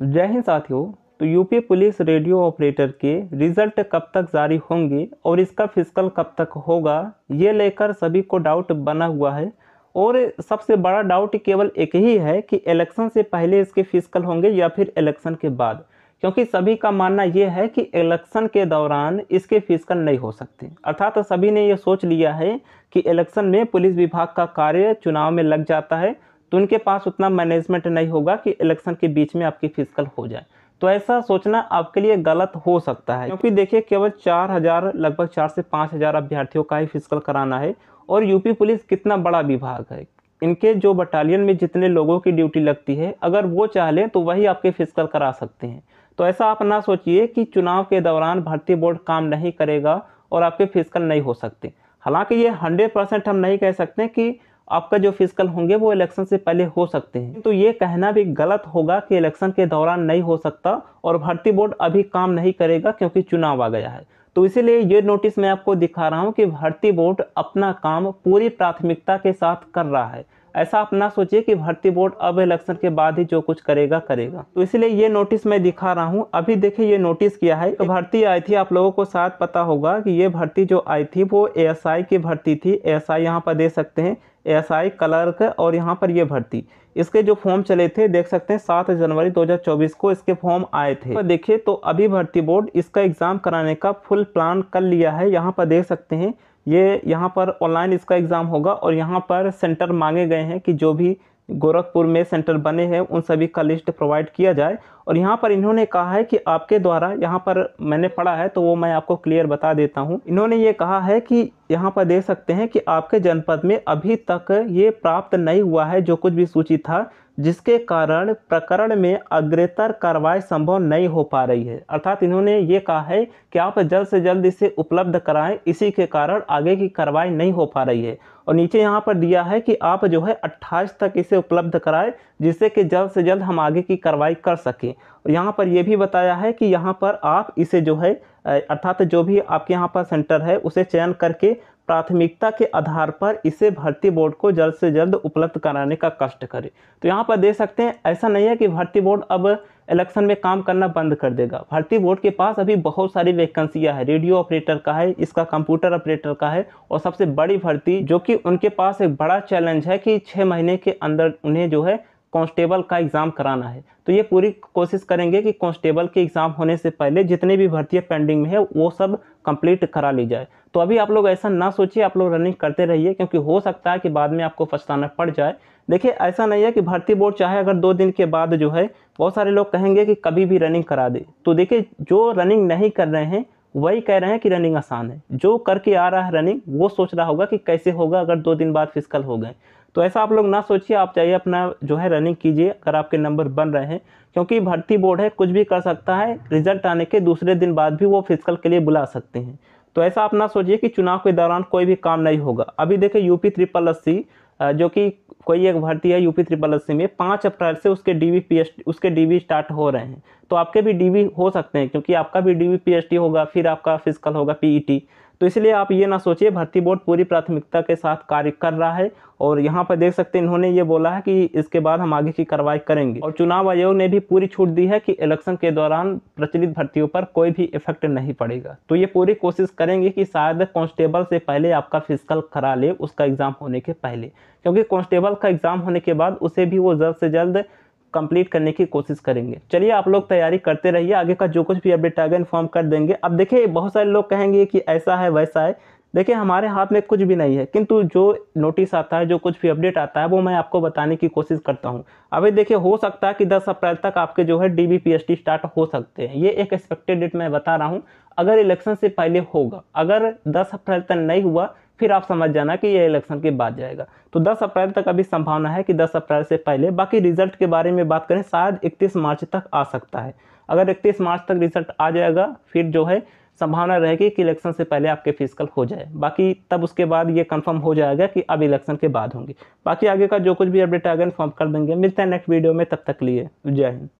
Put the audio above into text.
जय हिंद साथियों तो यूपी पुलिस रेडियो ऑपरेटर के रिजल्ट कब तक जारी होंगे और इसका फिजिकल कब तक होगा ये लेकर सभी को डाउट बना हुआ है और सबसे बड़ा डाउट केवल एक ही है कि इलेक्शन से पहले इसके फिजिकल होंगे या फिर इलेक्शन के बाद क्योंकि सभी का मानना यह है कि इलेक्शन के दौरान इसके फिजिकल नहीं हो सकते अर्थात सभी ने ये सोच लिया है कि इलेक्शन में पुलिस विभाग का कार्य चुनाव में लग जाता है तो उनके पास उतना मैनेजमेंट नहीं होगा कि इलेक्शन के बीच में आपकी फिजिकल हो जाए तो ऐसा सोचना आपके लिए गलत हो सकता है क्योंकि देखिए केवल चार हज़ार लगभग चार से पाँच हज़ार अभ्यर्थियों का ही फिजिकल कराना है और यूपी पुलिस कितना बड़ा विभाग है इनके जो बटालियन में जितने लोगों की ड्यूटी लगती है अगर वो चाह लें तो वही आपके फिजिकल करा सकते हैं तो ऐसा आप ना सोचिए कि चुनाव के दौरान भर्ती बोर्ड काम नहीं करेगा और आपके फिजिकल नहीं हो सकते हालांकि ये हंड्रेड परसेंट हम नहीं कह सकते कि आपका जो फिजिकल होंगे वो इलेक्शन से पहले हो सकते हैं तो ये कहना भी गलत होगा कि इलेक्शन के दौरान नहीं हो सकता और भर्ती बोर्ड अभी काम नहीं करेगा क्योंकि चुनाव आ गया है तो इसीलिए ये नोटिस मैं आपको दिखा रहा हूँ कि भर्ती बोर्ड अपना काम पूरी प्राथमिकता के साथ कर रहा है ऐसा आप ना सोचिए कि भर्ती बोर्ड अब इलेक्शन के बाद ही जो कुछ करेगा करेगा तो इसलिए ये नोटिस मैं दिखा रहा हूँ अभी देखिए ये नोटिस किया है तो भर्ती आई थी आप लोगों को साथ पता होगा कि ये भर्ती जो आई थी वो एएसआई की भर्ती थी एएसआई यहाँ पर दे सकते हैं एएसआई क्लर्क और यहाँ पर ये भर्ती इसके जो फॉर्म चले थे देख सकते हैं सात जनवरी दो को इसके फॉर्म आए थे पर तो देखिये तो अभी भर्ती बोर्ड इसका एग्ज़ाम कराने का फुल प्लान कर लिया है यहाँ पर देख सकते हैं ये यहाँ पर ऑनलाइन इसका एग्ज़ाम होगा और यहाँ पर सेंटर मांगे गए हैं कि जो भी गोरखपुर में सेंटर बने हैं उन सभी का लिस्ट प्रोवाइड किया जाए और यहाँ पर इन्होंने कहा है कि आपके द्वारा यहाँ पर मैंने पढ़ा है तो वो मैं आपको क्लियर बता देता हूँ इन्होंने ये कहा है कि यहाँ पर देख सकते हैं कि आपके जनपद में अभी तक ये प्राप्त नहीं हुआ है जो कुछ भी सूची था जिसके कारण प्रकरण में अग्रेतर कार्रवाई संभव नहीं हो पा रही है अर्थात इन्होंने ये कहा है कि आप जल्द से जल्द इसे उपलब्ध कराएं इसी के कारण आगे की कार्रवाई नहीं हो पा रही है और नीचे यहाँ पर दिया है कि आप जो है 28 तक इसे उपलब्ध कराएं जिससे कि जल्द से जल्द हम आगे की कार्रवाई कर सकें और यहाँ पर यह भी बताया है कि यहाँ पर आप इसे जो है अर्थात जो भी आपके यहाँ पर सेंटर है उसे चयन करके प्राथमिकता के आधार पर इसे भर्ती बोर्ड को जल्द से जल्द उपलब्ध कराने का कष्ट करे तो यहाँ पर देख सकते हैं ऐसा नहीं है कि भर्ती बोर्ड अब इलेक्शन में काम करना बंद कर देगा भर्ती बोर्ड के पास अभी बहुत सारी वैकेंसियाँ हैं रेडियो ऑपरेटर का है इसका कंप्यूटर ऑपरेटर का है और सबसे बड़ी भर्ती जो कि उनके पास एक बड़ा चैलेंज है कि छः महीने के अंदर उन्हें जो है कांस्टेबल का एग्ज़ाम कराना है तो ये पूरी कोशिश करेंगे कि कांस्टेबल के एग्ज़ाम होने से पहले जितनी भी भर्तियाँ पेंडिंग में है वो सब कंप्लीट करा ली जाए तो अभी आप लोग ऐसा ना सोचिए आप लोग रनिंग करते रहिए क्योंकि हो सकता है कि बाद में आपको पछताना पड़ जाए देखिए ऐसा नहीं है कि भर्ती बोर्ड चाहे अगर दो दिन के बाद जो है बहुत सारे लोग कहेंगे कि कभी भी रनिंग करा दे तो देखिए जो रनिंग नहीं कर रहे हैं वही कह रहे हैं कि रनिंग आसान है जो करके आ रहा है रनिंग वो सोच रहा होगा कि कैसे होगा अगर दो दिन बाद फिजिकल हो गए तो ऐसा आप लोग ना सोचिए आप चाहिए अपना जो है रनिंग कीजिए अगर आपके नंबर बन रहे हैं क्योंकि भर्ती बोर्ड है कुछ भी कर सकता है रिजल्ट आने के दूसरे दिन बाद भी वो फिजिकल के लिए बुला सकते हैं तो ऐसा आप ना सोचिए कि चुनाव के दौरान कोई भी काम नहीं होगा अभी देखें यूपी ट्रिपल अस्सी जो कि कोई एक भर्ती है यूपी ट्रिपल अस्सी में पाँच अप्रैल से उसके डी वी उसके डी स्टार्ट हो रहे हैं तो आपके भी डी हो सकते हैं क्योंकि आपका भी डी वी होगा फिर आपका फिजिकल होगा पी तो इसलिए आप ये ना सोचिए भर्ती बोर्ड पूरी प्राथमिकता के साथ कार्य कर रहा है और यहाँ पर देख सकते हैं इन्होंने ये बोला है कि इसके बाद हम आगे की कार्रवाई करेंगे और चुनाव आयोग ने भी पूरी छूट दी है कि इलेक्शन के दौरान प्रचलित भर्तियों पर कोई भी इफेक्ट नहीं पड़ेगा तो ये पूरी कोशिश करेंगे कि शायद कॉन्स्टेबल से पहले आपका फिजिकल करा ले उसका एग्ज़ाम होने के पहले क्योंकि कॉन्स्टेबल का एग्ज़ाम होने के बाद उसे भी वो जल्द से जल्द कंप्लीट करने की कोशिश करेंगे चलिए आप लोग तैयारी करते रहिए आगे का जो कुछ भी अपडेट आएगा इन्फॉर्म कर देंगे अब देखिए बहुत सारे लोग कहेंगे कि ऐसा है वैसा है देखिए हमारे हाथ में कुछ भी नहीं है किंतु जो नोटिस आता है जो कुछ भी अपडेट आता है वो मैं आपको बताने की कोशिश करता हूँ अभी देखिए हो सकता है कि 10 अप्रैल तक आपके जो है डी बी पी स्टार्ट हो सकते हैं ये एक एक्सपेक्टेड डेट मैं बता रहा हूँ अगर इलेक्शन से पहले होगा अगर 10 अप्रैल तक नहीं हुआ फिर आप समझ जाना कि यह इलेक्शन के बाद जाएगा तो 10 अप्रैल तक अभी संभावना है कि 10 अप्रैल से पहले बाकी रिजल्ट के बारे में बात करें शायद 31 मार्च तक आ सकता है अगर 31 मार्च तक रिजल्ट आ जाएगा फिर जो है संभावना रहेगी कि इलेक्शन से पहले आपके फिजिकल हो जाए बाकी तब उसके बाद ये कंफर्म हो जाएगा कि अब इलेक्शन के बाद होंगे बाकी आगे का जो कुछ भी अपडेट आएगा इन्फॉर्म कर देंगे मिलते हैं नेक्स्ट वीडियो में तब तक लिए जय हिंद